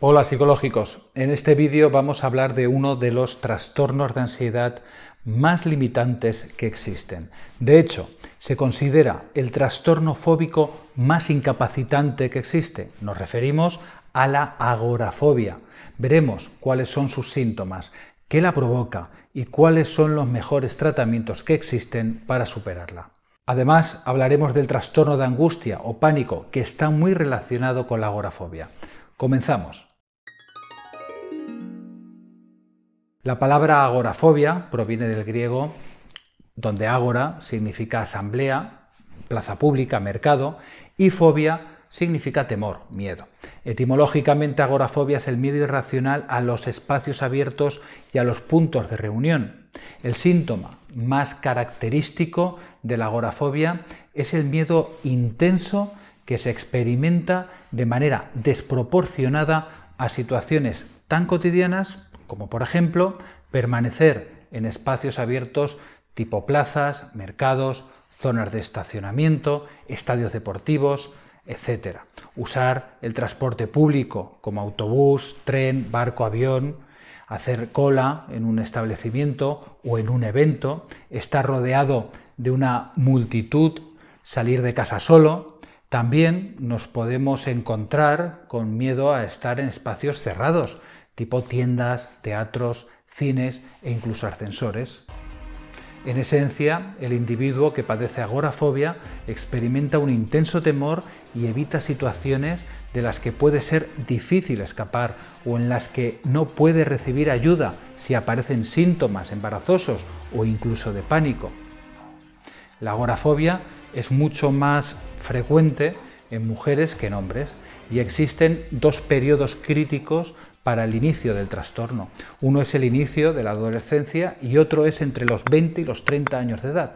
Hola psicológicos, en este vídeo vamos a hablar de uno de los trastornos de ansiedad más limitantes que existen. De hecho, se considera el trastorno fóbico más incapacitante que existe. Nos referimos a la agorafobia. Veremos cuáles son sus síntomas, qué la provoca y cuáles son los mejores tratamientos que existen para superarla. Además, hablaremos del trastorno de angustia o pánico, que está muy relacionado con la agorafobia. Comenzamos. La palabra agorafobia proviene del griego donde agora significa asamblea, plaza pública, mercado, y fobia significa temor, miedo. Etimológicamente, agorafobia es el miedo irracional a los espacios abiertos y a los puntos de reunión. El síntoma más característico de la agorafobia es el miedo intenso que se experimenta de manera desproporcionada a situaciones tan cotidianas como, por ejemplo, permanecer en espacios abiertos tipo plazas, mercados, zonas de estacionamiento, estadios deportivos, etc. Usar el transporte público como autobús, tren, barco, avión, hacer cola en un establecimiento o en un evento, estar rodeado de una multitud, salir de casa solo, también nos podemos encontrar con miedo a estar en espacios cerrados, tipo tiendas, teatros, cines e incluso ascensores. En esencia, el individuo que padece agorafobia experimenta un intenso temor y evita situaciones de las que puede ser difícil escapar o en las que no puede recibir ayuda si aparecen síntomas embarazosos o incluso de pánico. La agorafobia es mucho más frecuente en mujeres que en hombres y existen dos periodos críticos para el inicio del trastorno. Uno es el inicio de la adolescencia y otro es entre los 20 y los 30 años de edad.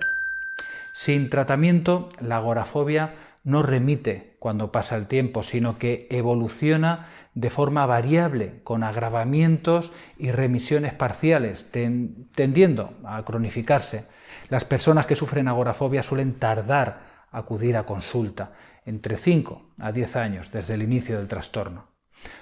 Sin tratamiento, la agorafobia no remite cuando pasa el tiempo, sino que evoluciona de forma variable, con agravamientos y remisiones parciales, tendiendo a cronificarse las personas que sufren agorafobia suelen tardar a acudir a consulta, entre 5 a 10 años desde el inicio del trastorno.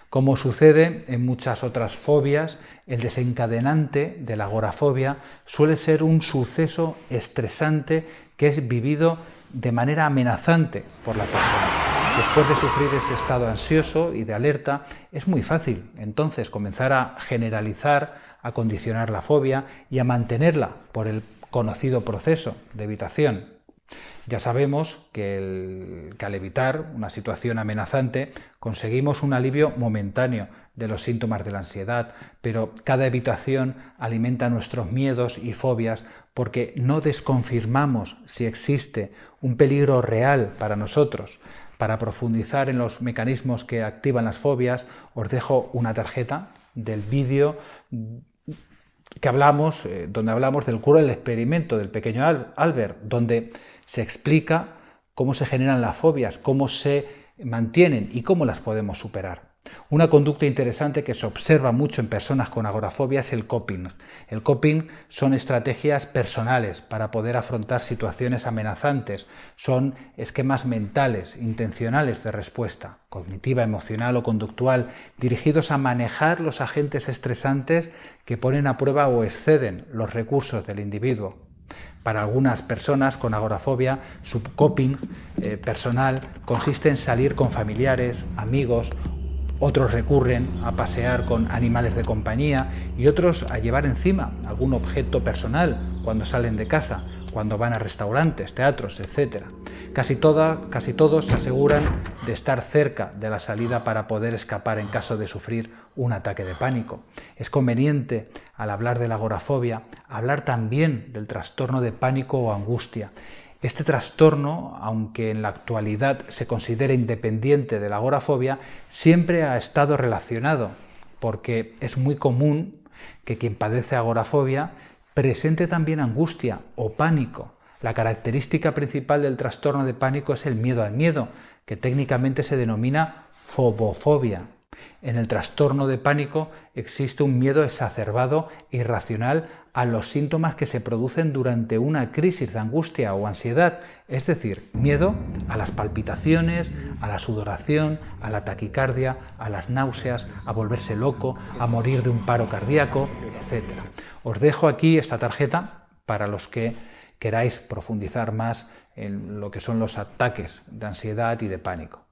Como sucede en muchas otras fobias, el desencadenante de la agorafobia suele ser un suceso estresante que es vivido de manera amenazante por la persona. Después de sufrir ese estado ansioso y de alerta, es muy fácil entonces comenzar a generalizar, a condicionar la fobia y a mantenerla por el conocido proceso de evitación. Ya sabemos que, al evitar una situación amenazante conseguimos un alivio momentáneo de los síntomas de la ansiedad, pero cada evitación alimenta nuestros miedos y fobias porque no desconfirmamos si existe un peligro real para nosotros. Para profundizar en los mecanismos que activan las fobias, os dejo una tarjeta del vídeo que hablamos, eh, donde hablamos del del experimento del pequeño Albert, donde se explica cómo se generan las fobias, cómo se mantienen y cómo las podemos superar. Una conducta interesante que se observa mucho en personas con agorafobia es el coping. El coping son estrategias personales para poder afrontar situaciones amenazantes, son esquemas mentales, intencionales de respuesta, cognitiva, emocional o conductual, dirigidos a manejar los agentes estresantes que ponen a prueba o exceden los recursos del individuo. Para algunas personas con agorafobia, su coping eh, personal consiste en salir con familiares, amigos otros recurren a pasear con animales de compañía y otros a llevar encima algún objeto personal cuando salen de casa, cuando van a restaurantes, teatros, etc. Casi, casi todos se aseguran de estar cerca de la salida para poder escapar en caso de sufrir un ataque de pánico. Es conveniente, al hablar de la agorafobia, hablar también del trastorno de pánico o angustia. Este trastorno, aunque en la actualidad se considera independiente de la agorafobia, siempre ha estado relacionado, porque es muy común que quien padece agorafobia presente también angustia o pánico. La característica principal del trastorno de pánico es el miedo al miedo, que técnicamente se denomina fobofobia. En el trastorno de pánico existe un miedo exacerbado e irracional a los síntomas que se producen durante una crisis de angustia o ansiedad, es decir, miedo a las palpitaciones, a la sudoración, a la taquicardia, a las náuseas, a volverse loco, a morir de un paro cardíaco, etc. Os dejo aquí esta tarjeta para los que queráis profundizar más en lo que son los ataques de ansiedad y de pánico.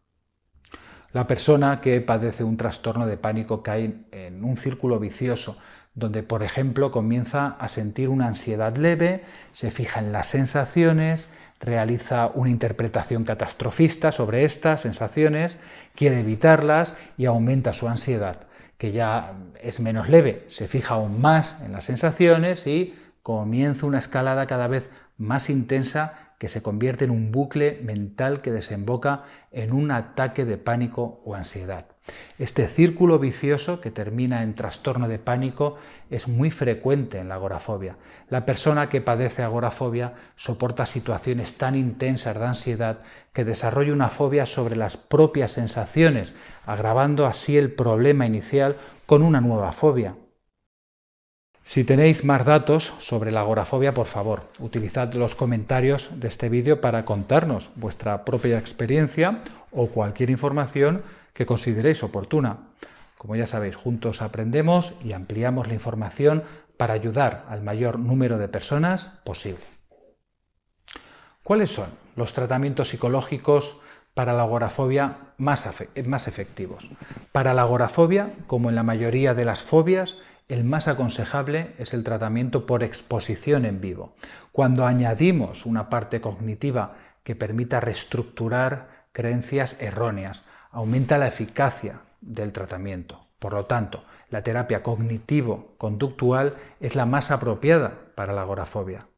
La persona que padece un trastorno de pánico cae en un círculo vicioso donde, por ejemplo, comienza a sentir una ansiedad leve, se fija en las sensaciones, realiza una interpretación catastrofista sobre estas sensaciones, quiere evitarlas y aumenta su ansiedad, que ya es menos leve, se fija aún más en las sensaciones y comienza una escalada cada vez más intensa que se convierte en un bucle mental que desemboca en un ataque de pánico o ansiedad. Este círculo vicioso que termina en trastorno de pánico es muy frecuente en la agorafobia. La persona que padece agorafobia soporta situaciones tan intensas de ansiedad que desarrolla una fobia sobre las propias sensaciones, agravando así el problema inicial con una nueva fobia. Si tenéis más datos sobre la agorafobia, por favor, utilizad los comentarios de este vídeo para contarnos vuestra propia experiencia o cualquier información que consideréis oportuna. Como ya sabéis, juntos aprendemos y ampliamos la información para ayudar al mayor número de personas posible. ¿Cuáles son los tratamientos psicológicos para la agorafobia más, más efectivos? Para la agorafobia, como en la mayoría de las fobias, el más aconsejable es el tratamiento por exposición en vivo. Cuando añadimos una parte cognitiva que permita reestructurar creencias erróneas, aumenta la eficacia del tratamiento. Por lo tanto, la terapia cognitivo-conductual es la más apropiada para la agorafobia.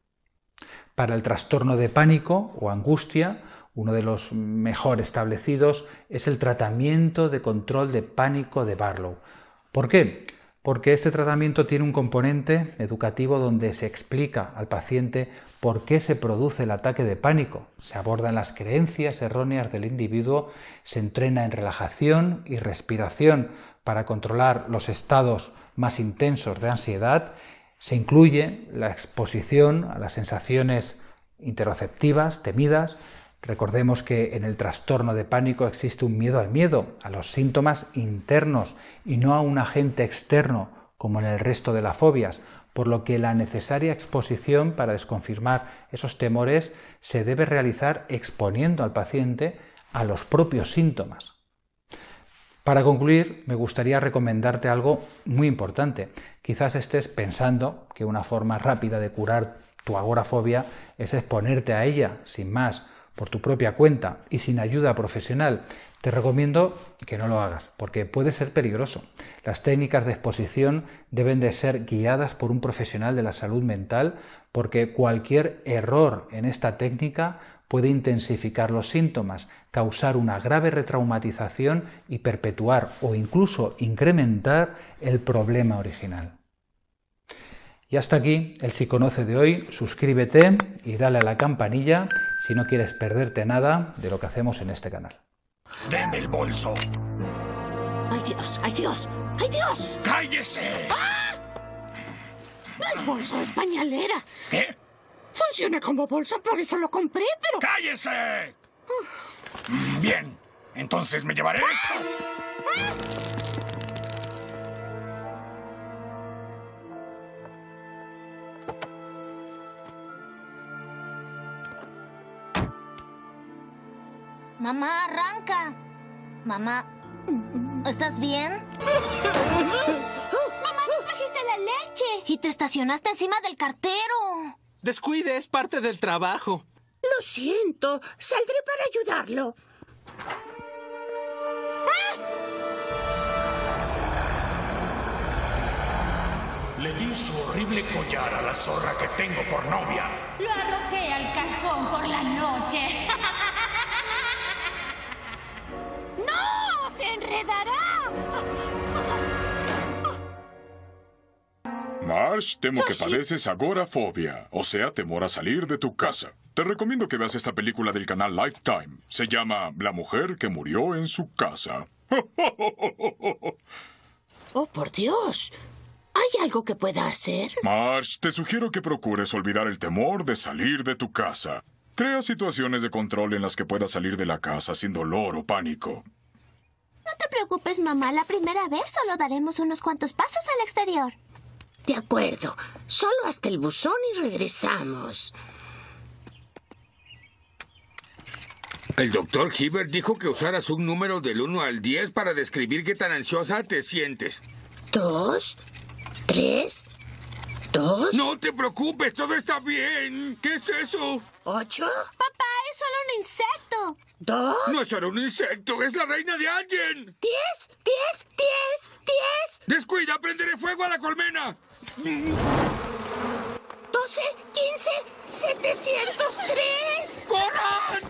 Para el trastorno de pánico o angustia, uno de los mejor establecidos es el tratamiento de control de pánico de Barlow. ¿Por qué? porque este tratamiento tiene un componente educativo donde se explica al paciente por qué se produce el ataque de pánico. Se abordan las creencias erróneas del individuo, se entrena en relajación y respiración para controlar los estados más intensos de ansiedad, se incluye la exposición a las sensaciones interoceptivas temidas, Recordemos que en el trastorno de pánico existe un miedo al miedo, a los síntomas internos y no a un agente externo, como en el resto de las fobias, por lo que la necesaria exposición para desconfirmar esos temores se debe realizar exponiendo al paciente a los propios síntomas. Para concluir, me gustaría recomendarte algo muy importante. Quizás estés pensando que una forma rápida de curar tu agorafobia es exponerte a ella, sin más, por tu propia cuenta y sin ayuda profesional, te recomiendo que no lo hagas, porque puede ser peligroso. Las técnicas de exposición deben de ser guiadas por un profesional de la salud mental, porque cualquier error en esta técnica puede intensificar los síntomas, causar una grave retraumatización y perpetuar o incluso incrementar el problema original. Y hasta aquí el Si conoce de hoy. Suscríbete y dale a la campanilla si no quieres perderte nada de lo que hacemos en este canal. ¡Deme el bolso! ¡Ay Dios! ¡Ay Dios! ¡Ay Dios! ¡Cállese! ¡Ah! No es bolso, es ¿Qué? Funciona como bolso, por eso lo compré, pero... ¡Cállese! Ah. Bien, entonces me llevaré ah. esto. Ah. Mamá, arranca. Mamá, ¿estás bien? Mamá, no trajiste la leche. Y te estacionaste encima del cartero. Descuide, es parte del trabajo. Lo siento, saldré para ayudarlo. ¡Ah! Le di su horrible collar a la zorra que tengo por novia. Lo arrojé al cajón por la noche. Marsh, temo que padeces agorafobia, o sea, temor a salir de tu casa. Te recomiendo que veas esta película del canal Lifetime. Se llama La mujer que murió en su casa. ¡Oh, por Dios! ¿Hay algo que pueda hacer? Marsh, te sugiero que procures olvidar el temor de salir de tu casa. Crea situaciones de control en las que puedas salir de la casa sin dolor o pánico. No te preocupes, mamá. La primera vez solo daremos unos cuantos pasos al exterior. De acuerdo. Solo hasta el buzón y regresamos. El doctor Hibbert dijo que usaras un número del 1 al 10 para describir qué tan ansiosa te sientes. ¿Dos? ¿Tres? ¿Dos? No te preocupes, todo está bien. ¿Qué es eso? ¿Ocho? ¿Dos? No es solo un insecto, es la reina de alguien. ¡Diez! ¡Diez! ¡Diez! ¡Diez! ¡Descuida! ¡Prenderé fuego a la colmena! ¡Doce! ¡Quince! ¡Setecientos tres! ¡Corran!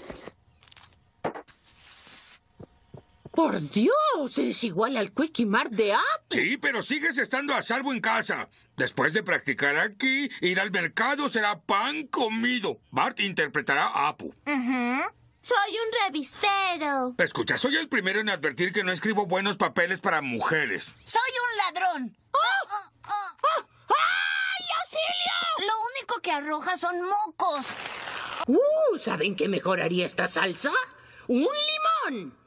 ¡Por Dios! ¡Es igual al Quickie Mart de App! Sí, pero sigues estando a salvo en casa. Después de practicar aquí, ir al mercado será pan comido. Bart interpretará a Apu. Uh soy un revistero. Escucha, soy el primero en advertir que no escribo buenos papeles para mujeres. Soy un ladrón. ¡Oh! ¡Oh! ¡Ay, auxilio! Lo único que arroja son mocos. ¡Uh! ¿saben qué mejoraría esta salsa? ¡Un limón!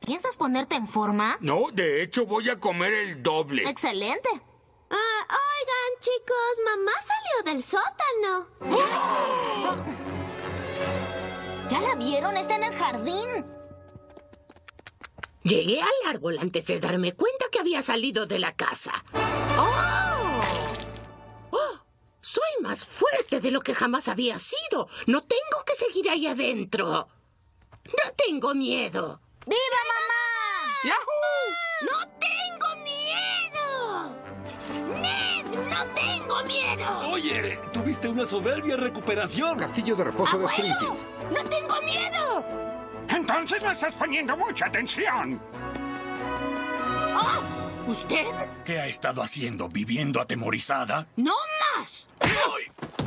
¿Piensas ponerte en forma? No, de hecho voy a comer el doble. Excelente. Ah, oigan, chicos, mamá salió del sótano. ¡Oh! la vieron, está en el jardín. Llegué al árbol antes de darme cuenta que había salido de la casa. ¡Oh! ¡Oh! Soy más fuerte de lo que jamás había sido. No tengo que seguir ahí adentro. No tengo miedo. ¡Viva mamá! miedo! Oye, tuviste una soberbia recuperación. Castillo de reposo de ¡Ah, Springfield. ¡No tengo miedo! Entonces no estás poniendo mucha atención. ¡Oh! ¿Usted? ¿Qué ha estado haciendo? ¿Viviendo atemorizada? ¡No más! ¡Ay!